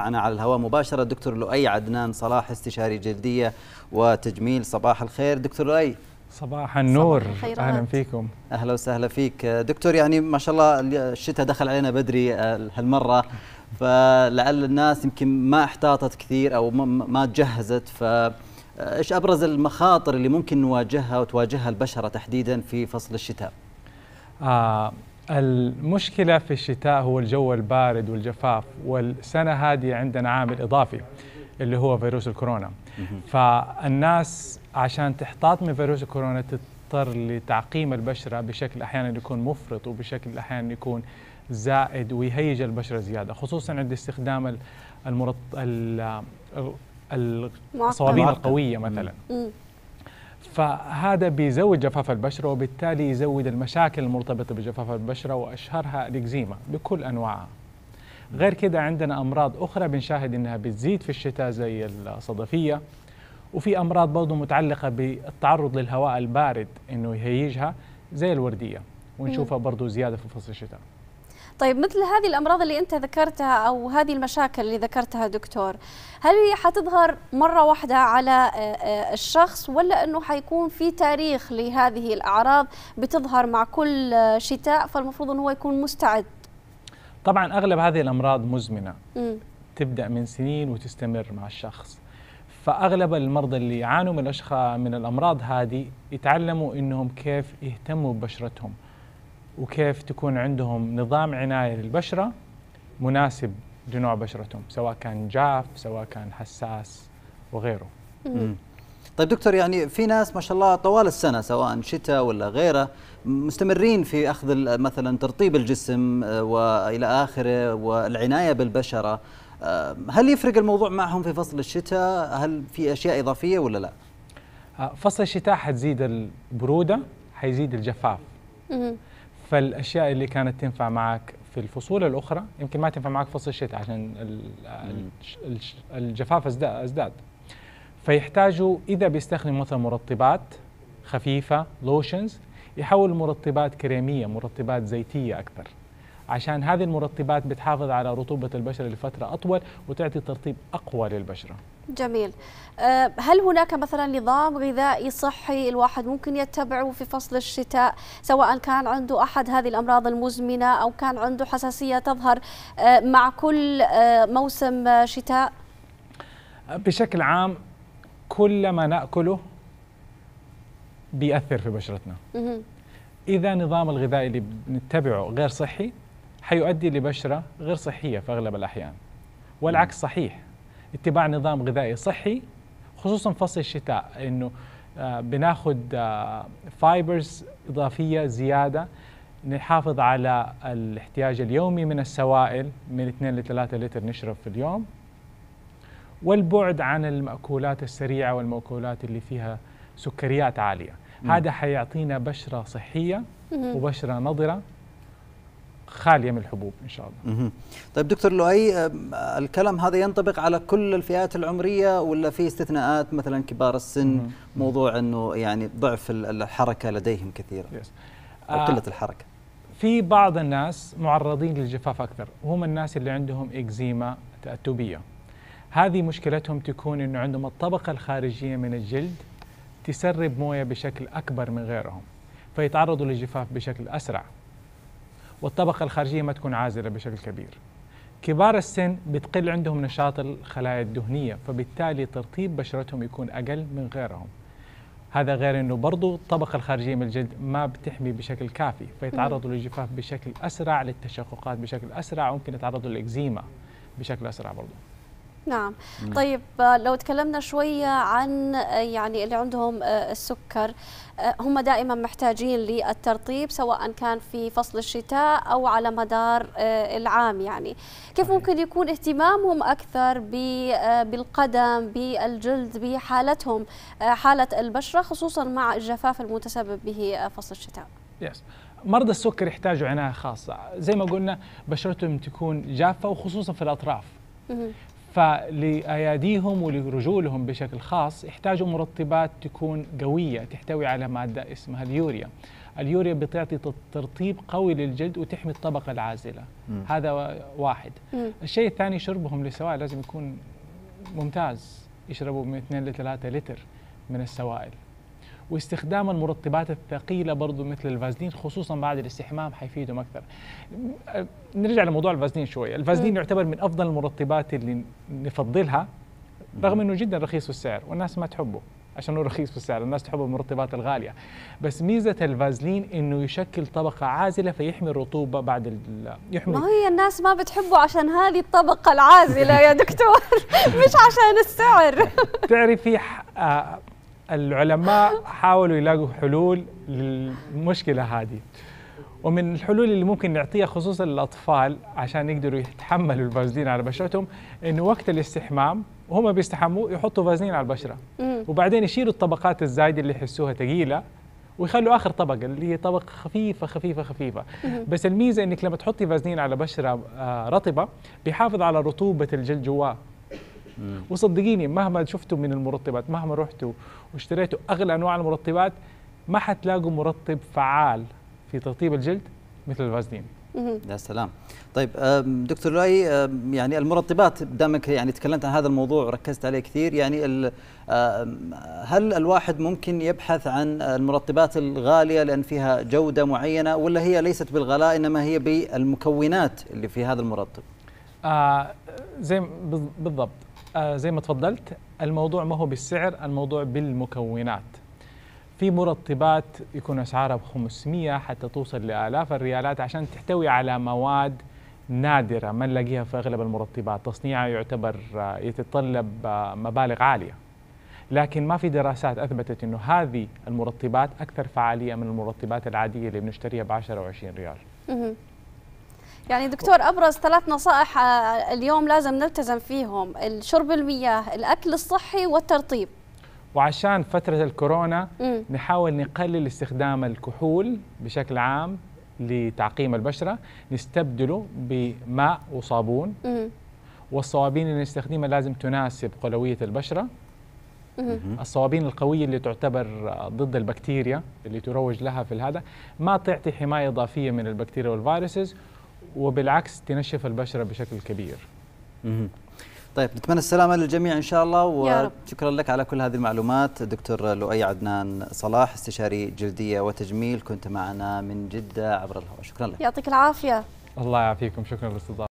معنا على الهواء مباشرة الدكتور لؤي عدنان صلاح استشاري جلدية وتجميل صباح الخير دكتور لؤي صباح النور صباح أهلا فيكم أهلا وسهلا فيك دكتور يعني ما شاء الله الشتاء دخل علينا بدري آه، هالمرة فلعل الناس يمكن ما احتاطت كثير أو ما تجهزت ف آه، ايش ابرز المخاطر اللي ممكن نواجهها وتواجهها البشره تحديدا في فصل الشتاء؟ آه المشكلة في الشتاء هو الجو البارد والجفاف والسنة هذه عندنا عامل إضافي اللي هو فيروس الكورونا فالناس عشان تحتاط من فيروس الكورونا تضطر لتعقيم البشرة بشكل أحيانا يكون مفرط وبشكل أحيانا يكون زائد ويهيج البشرة زيادة خصوصا عند استخدام المرط... الصوابين القوية مثلا فهذا بيزود جفاف البشرة وبالتالي يزود المشاكل المرتبطة بجفاف البشرة وأشهرها الإكزيما بكل أنواعها غير كده عندنا أمراض أخرى بنشاهد أنها بتزيد في الشتاء زي الصدفية وفي أمراض برضه متعلقة بالتعرض للهواء البارد أنه يهيجها زي الوردية ونشوفها برضه زيادة في فصل الشتاء طيب مثل هذه الأمراض اللي أنت ذكرتها أو هذه المشاكل اللي ذكرتها دكتور هل هي حتظهر مرة واحدة على آه، آه، الشخص ولا أنه حيكون في تاريخ لهذه الأعراض بتظهر مع كل آه، شتاء فالمفروض أنه هو يكون مستعد طبعا أغلب هذه الأمراض مزمنة م. تبدأ من سنين وتستمر مع الشخص فاغلب المرضى اللي يعانوا من الاشخاص من الامراض هذه يتعلموا انهم كيف يهتموا ببشرتهم وكيف تكون عندهم نظام عناية للبشرة مناسب لنوع بشرتهم سواء كان جاف سواء كان حساس وغيره طيب دكتور يعني في ناس ما شاء الله طوال السنه سواء شتاء ولا غيره مستمرين في اخذ مثلا ترطيب الجسم آه، والى اخره والعنايه بالبشره آه، هل يفرق الموضوع معهم في فصل الشتاء هل في اشياء اضافيه ولا لا آه، فصل الشتاء حتزيد البروده حيزيد الجفاف فالاشياء اللي كانت تنفع معك في الفصول الاخرى يمكن ما تنفع معك فصل الشتاء عشان الجفاف ازداد فيحتاجوا اذا بيستخدموا مثلا مرطبات خفيفه لوشنز يحول مرطبات كريميه مرطبات زيتيه اكثر عشان هذه المرطبات بتحافظ على رطوبة البشرة لفترة أطول وتعطي ترطيب أقوى للبشرة جميل أه، هل هناك مثلا نظام غذائي صحي الواحد ممكن يتبعه في فصل الشتاء سواء كان عنده أحد هذه الأمراض المزمنة أو كان عنده حساسية تظهر أه، مع كل أه، موسم شتاء بشكل عام كل ما نأكله بيأثر في بشرتنا إذا نظام الغذائي اللي بنتبعه غير صحي حيؤدي لبشرة غير صحية في أغلب الأحيان والعكس صحيح اتباع نظام غذائي صحي خصوصا فصل الشتاء انه آه، بناخذ فايبرز آه، اضافيه زياده نحافظ على الاحتياج اليومي من السوائل من 2 ل 3 لتر نشرب في اليوم والبعد عن المأكولات السريعة والمأكولات اللي فيها سكريات عالية هذا حيعطينا بشرة صحية وبشرة نضرة خاليه من الحبوب ان شاء الله. طيب دكتور لؤي الكلام هذا ينطبق على كل الفئات العمريه ولا في استثناءات مثلا كبار السن موضوع انه يعني ضعف الحركه لديهم كثيرا. يس. او قله آه، الحركه. في بعض الناس معرضين للجفاف اكثر، هم الناس اللي عندهم اكزيما تاتبيه. هذه مشكلتهم تكون انه عندهم الطبقه الخارجيه من الجلد تسرب مويه بشكل اكبر من غيرهم فيتعرضوا للجفاف بشكل اسرع. والطبقة الخارجية ما تكون عازلة بشكل كبير كبار السن بتقل عندهم نشاط الخلايا الدهنية فبالتالي ترطيب بشرتهم يكون أقل من غيرهم هذا غير أنه برضو الطبقة الخارجية من الجلد ما بتحمي بشكل كافي فيتعرضوا للجفاف بشكل أسرع للتشققات بشكل أسرع وممكن يتعرضوا للإكزيما بشكل أسرع برضو نعم طيب لو تكلمنا شوية عن يعني اللي عندهم آه، السكر آه، هم دائما محتاجين للترطيب سواء كان في فصل الشتاء أو على مدار آه، العام يعني كيف ممكن يكون اهتمامهم أكثر بالقدم بالجلد بحالتهم حالة البشرة خصوصا مع الجفاف المتسبب به فصل الشتاء yes. مرضى السكر يحتاجوا عناية خاصة زي ما قلنا بشرتهم تكون جافة وخصوصا في الأطراف فلأياديهم ولرجولهم بشكل خاص يحتاجوا مرطبات تكون قوية تحتوي على مادة اسمها اليوريا اليوريا بتعطي ترطيب قوي للجلد وتحمي الطبقة العازلة مم. هذا واحد مم. الشيء الثاني شربهم للسوائل لازم يكون ممتاز يشربوا من 2 ل 3 لتر من السوائل واستخدام المرطبات الثقيله برضه مثل الفازلين خصوصا بعد الاستحمام حيفيدهم اكثر نرجع لموضوع الفازلين شويه الفازلين يعتبر من افضل المرطبات اللي نفضلها رغم انه جدا رخيص في السعر والناس ما تحبه عشان هو رخيص في السعر الناس تحب المرطبات الغاليه بس ميزه الفازلين انه يشكل طبقه عازله فيحمي الرطوبه بعد ال... يحمي ما هي الناس ما بتحبه عشان هذه الطبقه العازله يا دكتور مش عشان السعر تعرفي ح... آه، العلماء حاولوا يلاقوا حلول للمشكله هذه ومن الحلول اللي ممكن نعطيها خصوصا للاطفال عشان يقدروا يتحملوا الفازلين على بشرتهم انه وقت الاستحمام وهم بيستحموا يحطوا فازلين على البشره وبعدين يشيلوا الطبقات الزايده اللي يحسوها ثقيله ويخلوا اخر طبقه اللي هي طبقه خفيفه خفيفه خفيفه بس الميزه انك لما تحطي فازلين على بشره آه، رطبه بيحافظ على رطوبه الجلد جواه وصدقيني مهما شفتوا من المرطبات مهما رحتوا واشتريتوا اغلى انواع المرطبات ما حتلاقوا مرطب فعال في ترطيب الجلد مثل الفازلين يا سلام طيب دكتور لؤي يعني المرطبات دامك يعني تكلمت عن هذا الموضوع وركزت عليه كثير يعني هل الواحد ممكن يبحث عن المرطبات الغاليه لان فيها جوده معينه ولا هي ليست بالغلاء انما هي بالمكونات اللي في هذا المرطب؟ آه زي بالضبط آه زي ما تفضلت الموضوع ما هو بالسعر الموضوع بالمكونات في مرطبات يكون اسعارها ب 500 حتى توصل لالاف الريالات عشان تحتوي على مواد نادره ما نلاقيها في اغلب المرطبات تصنيعها يعتبر آه، يتطلب آه، مبالغ عاليه لكن ما في دراسات اثبتت انه هذه المرطبات اكثر فعاليه من المرطبات العاديه اللي بنشتريها ب 10 و 20 ريال يعني دكتور ابرز ثلاث نصائح آه، اليوم لازم نلتزم فيهم شرب المياه الاكل الصحي والترطيب وعشان فتره الكورونا مم. نحاول نقلل استخدام الكحول بشكل عام لتعقيم البشره نستبدله بماء وصابون مم. والصوابين اللي نستخدمها لازم تناسب قلويه البشره الصوابين القوية اللي تعتبر ضد البكتيريا اللي تروج لها في هذا ما تعطي حماية إضافية من البكتيريا والفيروسز وبالعكس تنشف البشره بشكل كبير. مم. طيب نتمنى السلامه للجميع ان شاء الله وشكرا لك على كل هذه المعلومات دكتور لؤي عدنان صلاح استشاري جلديه وتجميل كنت معنا من جده عبر الهواء شكرا لك. يعطيك العافيه. الله يعافيكم شكرا للاستضافه.